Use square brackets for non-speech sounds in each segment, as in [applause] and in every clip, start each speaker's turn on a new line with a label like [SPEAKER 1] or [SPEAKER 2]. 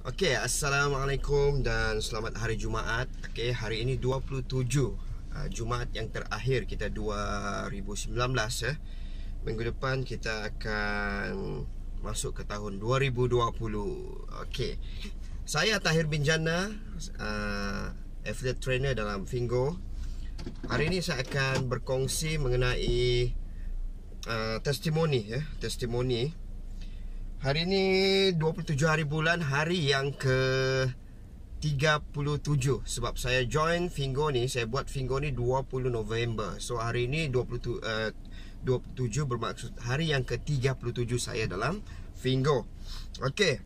[SPEAKER 1] Okey, assalamualaikum dan selamat hari Jumaat. Okey, hari ini 27 uh, Jumaat yang terakhir kita 2019 ya. Eh. Minggu depan kita akan masuk ke tahun 2020. Okey. Saya Tahir bin Janna, uh, affiliate trainer dalam Fingo. Hari ini saya akan berkongsi mengenai uh, testimoni ya, testimoni. Uh, Hari ini 27 hari bulan Hari yang ke 37 Sebab saya join Fingo ni Saya buat Fingo ni 20 November So hari ini 27, uh, 27 bermaksud Hari yang ke 37 saya dalam Fingo Okey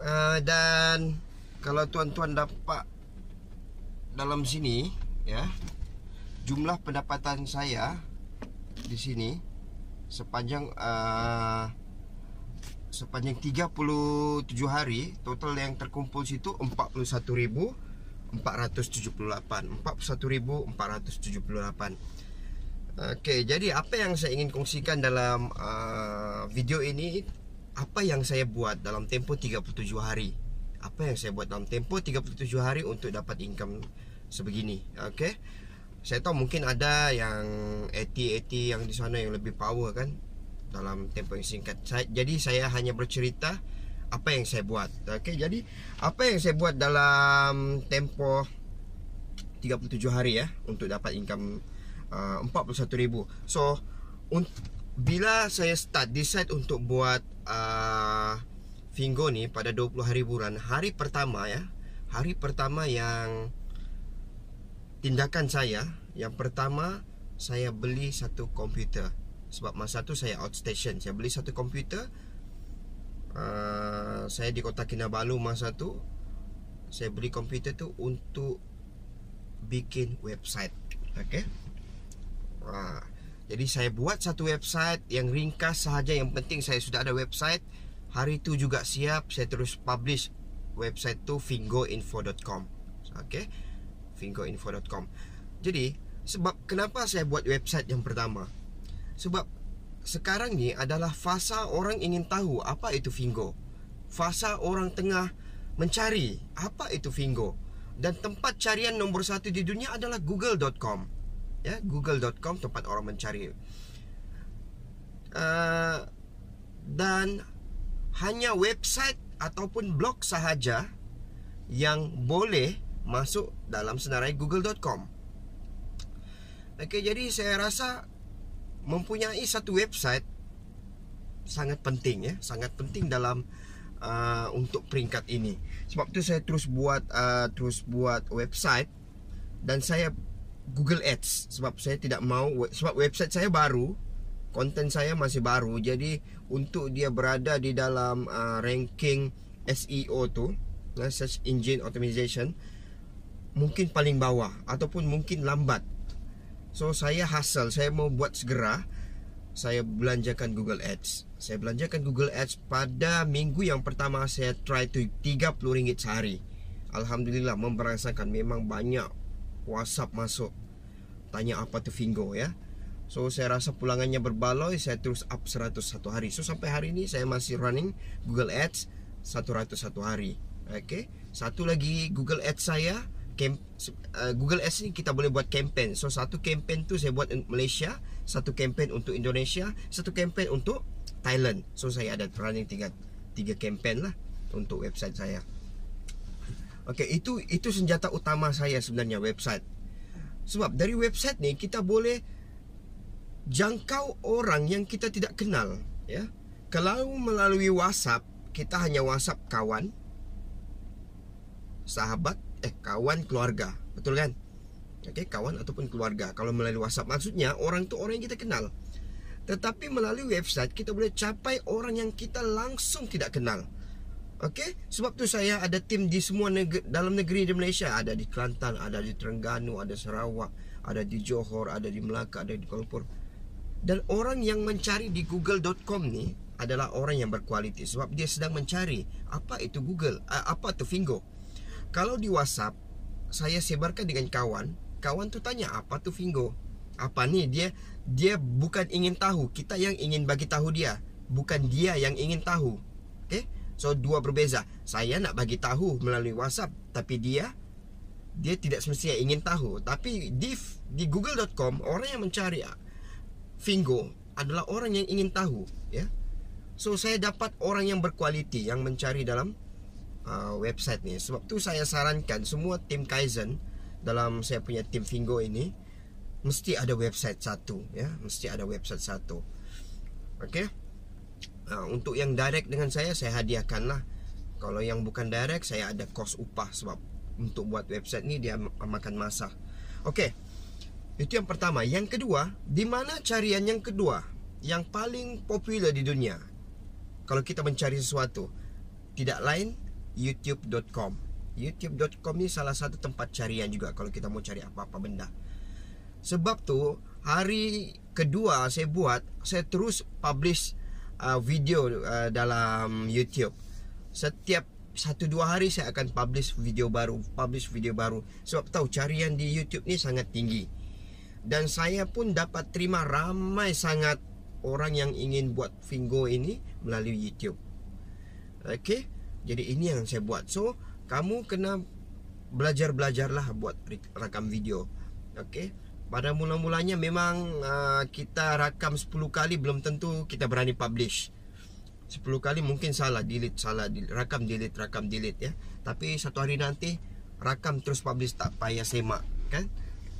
[SPEAKER 1] uh, Dan Kalau tuan-tuan dapat Dalam sini Ya Jumlah pendapatan saya Di sini Sepanjang uh, sepanjang 37 hari total yang terkumpul situ 41,478 41,478 Okey, jadi apa yang saya ingin kongsikan dalam uh, video ini apa yang saya buat dalam tempoh 37 hari apa yang saya buat dalam tempoh 37 hari untuk dapat income sebegini okey saya tahu mungkin ada yang AT-AT yang di sana yang lebih power kan dalam tempoh yang singkat. Saya, jadi saya hanya bercerita apa yang saya buat. Okay, jadi apa yang saya buat dalam tempoh 37 hari ya untuk dapat income uh, 41,000. So, un- bila saya start decide untuk buat uh, Fingo ni pada 20 hari bulan, hari pertama ya, hari pertama yang tindakan saya, yang pertama saya beli satu komputer. Sebab masa tu saya outstation Saya beli satu komputer uh, Saya di kota Kinabalu masa tu Saya beli komputer tu untuk Bikin website Okay Wah. Jadi saya buat satu website Yang ringkas sahaja Yang penting saya sudah ada website Hari tu juga siap Saya terus publish Website tu fingoinfo.com Okay Fingoinfo.com Jadi Sebab kenapa saya buat website yang pertama sebab sekarang ni adalah fasa orang ingin tahu apa itu Fingo. Fasa orang tengah mencari apa itu Fingo. Dan tempat carian nombor satu di dunia adalah google.com. Ya, google.com tempat orang mencari. Uh, dan hanya website ataupun blog sahaja yang boleh masuk dalam senarai google.com. Okay, jadi saya rasa mempunyai satu website sangat penting ya sangat penting dalam uh, untuk peringkat ini sebab tu saya terus buat uh, terus buat website dan saya Google Ads sebab saya tidak mau sebab website saya baru konten saya masih baru jadi untuk dia berada di dalam uh, ranking SEO tu ya, search engine optimization mungkin paling bawah ataupun mungkin lambat So saya hasil saya mau buat segera saya belanjakan Google Ads. Saya belanjakan Google Ads pada minggu yang pertama saya try to tiga puluh ringgit sehari. Alhamdulillah memberangsangkan memang banyak WhatsApp masuk tanya apa tu Fingo ya. So saya rasa pulangannya berbaloi saya terus up seratus satu hari. So sampai hari ini saya masih running Google Ads satu ratus satu hari. Okay, Satu lagi Google Ads saya camp, uh, Google Ads ni kita boleh buat campaign. So satu campaign tu saya buat untuk Malaysia, satu campaign untuk Indonesia, satu campaign untuk Thailand. So saya ada running tiga tiga campaign lah untuk website saya. Okay, itu itu senjata utama saya sebenarnya website. Sebab dari website ni kita boleh jangkau orang yang kita tidak kenal, ya. Kalau melalui WhatsApp, kita hanya WhatsApp kawan, sahabat, eh kawan keluarga betul kan okay kawan ataupun keluarga kalau melalui WhatsApp maksudnya orang tu orang yang kita kenal tetapi melalui website kita boleh capai orang yang kita langsung tidak kenal okay sebab tu saya ada tim di semua negeri, dalam negeri di Malaysia ada di Kelantan ada di Terengganu ada Sarawak ada di Johor ada di Melaka ada di Kuala Lumpur dan orang yang mencari di google.com ni adalah orang yang berkualiti sebab dia sedang mencari apa itu Google apa tu Fingo kalau di WhatsApp saya sebarkan dengan kawan, kawan tu tanya apa tu Fingo? Apa ni dia dia bukan ingin tahu, kita yang ingin bagi tahu dia, bukan dia yang ingin tahu. Okay? So dua berbeza. Saya nak bagi tahu melalui WhatsApp, tapi dia dia tidak semestinya ingin tahu. Tapi di di google.com orang yang mencari Fingo ah, adalah orang yang ingin tahu, ya. So saya dapat orang yang berkualiti yang mencari dalam uh, website ni sebab tu saya sarankan semua tim kaizen dalam saya punya tim fingo ini mesti ada website satu ya mesti ada website satu okey uh, untuk yang direct dengan saya saya hadiahkan lah kalau yang bukan direct saya ada kos upah sebab untuk buat website ni dia makan masa okey itu yang pertama yang kedua di mana carian yang kedua yang paling popular di dunia kalau kita mencari sesuatu tidak lain youtube.com youtube.com ni salah satu tempat carian juga kalau kita mau cari apa-apa benda sebab tu hari kedua saya buat saya terus publish uh, video uh, dalam youtube setiap 1-2 hari saya akan publish video baru publish video baru sebab tahu carian di youtube ni sangat tinggi dan saya pun dapat terima ramai sangat orang yang ingin buat Fingo ini melalui YouTube. Okey. Jadi ini yang saya buat. So kamu kena belajar belajarlah buat rakam video. Okay. Pada mula-mulanya memang uh, kita rakam 10 kali belum tentu kita berani publish. 10 kali mungkin salah, delete salah, delete, rakam delete, rakam delete ya. Tapi satu hari nanti rakam terus publish tak payah semak kan?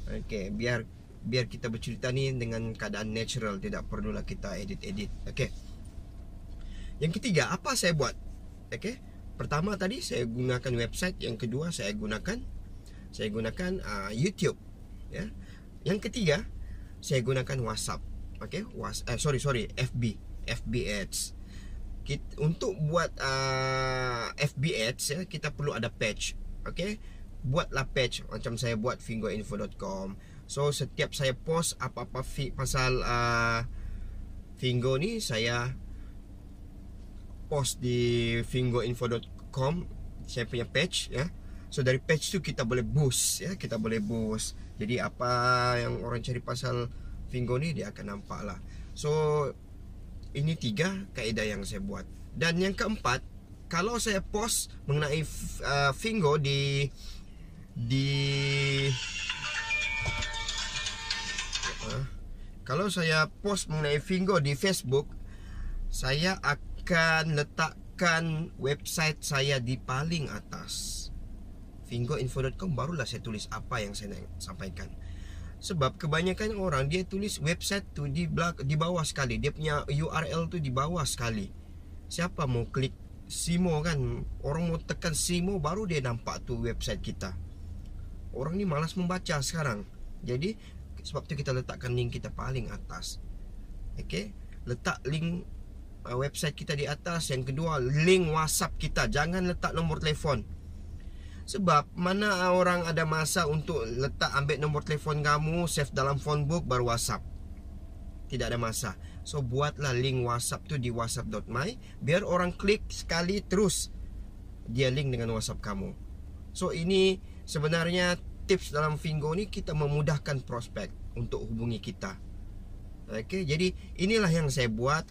[SPEAKER 1] Okay, biar biar kita bercerita ni dengan keadaan natural tidak perlulah kita edit edit. Okay. Yang ketiga apa saya buat? Okay pertama tadi saya gunakan website yang kedua saya gunakan saya gunakan uh, YouTube ya yang ketiga saya gunakan WhatsApp okay Was, uh, eh, sorry sorry FB FB ads kita, untuk buat uh, FB ads ya kita perlu ada page okay buatlah page macam saya buat fingoinfo.com so setiap saya post apa-apa fi- pasal uh, Fingo ni saya post di fingoinfo.com saya punya page ya. So dari page tu kita boleh boost ya, kita boleh boost. Jadi apa yang orang cari pasal Fingo ni dia akan nampak lah. So ini tiga kaedah yang saya buat. Dan yang keempat, kalau saya post mengenai uh, Fingo di di uh, kalau saya post mengenai Fingo di Facebook, saya akan akan letakkan website saya di paling atas fingoinfo.com barulah saya tulis apa yang saya nak sampaikan sebab kebanyakan orang dia tulis website tu di belak- di bawah sekali dia punya URL tu di bawah sekali siapa mau klik simo kan orang mau tekan simo baru dia nampak tu website kita orang ni malas membaca sekarang jadi sebab tu kita letakkan link kita paling atas Okay, letak link Uh, website kita di atas Yang kedua link whatsapp kita Jangan letak nombor telefon Sebab mana orang ada masa untuk letak ambil nombor telefon kamu Save dalam phone book baru whatsapp Tidak ada masa So buatlah link whatsapp tu di whatsapp.my Biar orang klik sekali terus Dia link dengan whatsapp kamu So ini sebenarnya tips dalam Fingo ni Kita memudahkan prospek untuk hubungi kita Okay, jadi inilah yang saya buat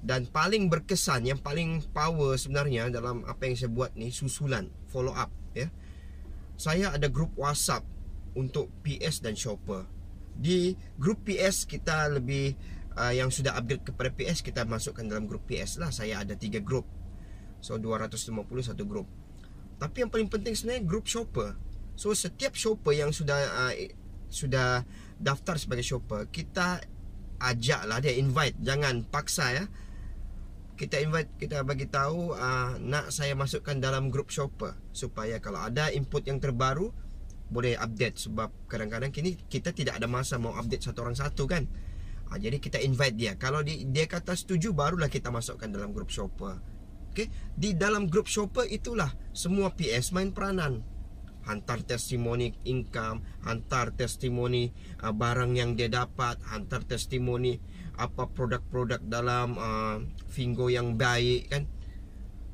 [SPEAKER 1] dan paling berkesan yang paling power sebenarnya dalam apa yang saya buat ni susulan follow up ya saya ada grup WhatsApp untuk PS dan shopper di grup PS kita lebih uh, yang sudah upgrade kepada PS kita masukkan dalam grup PS lah saya ada tiga grup so 250 satu grup tapi yang paling penting sebenarnya grup shopper so setiap shopper yang sudah uh, sudah daftar sebagai shopper kita ajaklah dia invite jangan paksa ya kita invite kita bagi tahu uh, nak saya masukkan dalam grup shopper supaya kalau ada input yang terbaru boleh update sebab kadang-kadang kini kita tidak ada masa mau update satu orang satu kan uh, jadi kita invite dia kalau di, dia kata setuju barulah kita masukkan dalam grup shopper Okey? di dalam grup shopper itulah semua PS main peranan hantar testimoni income, hantar testimoni uh, barang yang dia dapat, hantar testimoni apa produk-produk dalam uh, Fingo yang baik kan.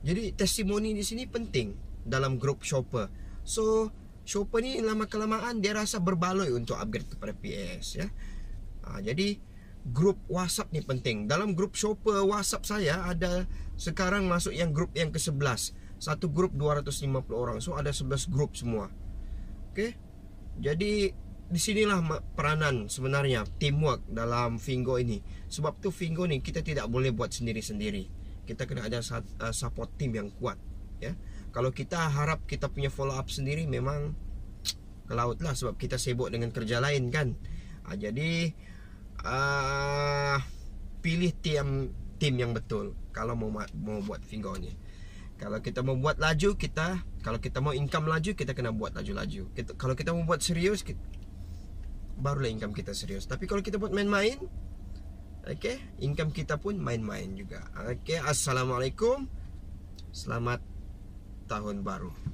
[SPEAKER 1] Jadi testimoni di sini penting dalam grup shopper. So shopper ni lama kelamaan dia rasa berbaloi untuk upgrade kepada PS ya. Uh, jadi grup WhatsApp ni penting. Dalam grup shopper WhatsApp saya ada sekarang masuk yang grup yang ke-11 satu grup 250 orang so ada 11 grup semua oke okay? jadi disinilah peranan sebenarnya teamwork dalam Fingo ini sebab tu Fingo nih kita tidak boleh buat sendiri-sendiri kita kena ada eh, support team yang kuat ya kalau kita harap kita punya follow up sendiri memang [tsk] ke laut lah sebab kita sibuk dengan kerja lain kan ah, jadi uh, pilih tim tim yang betul kalau mau mau buat Fingo ini kalau kita mau buat laju kita, kalau kita mau income laju kita kena buat laju-laju. kalau kita mau buat serius, kita, barulah income kita serius. Tapi kalau kita buat main-main, okay, income kita pun main-main juga. Okay, assalamualaikum, selamat tahun baru.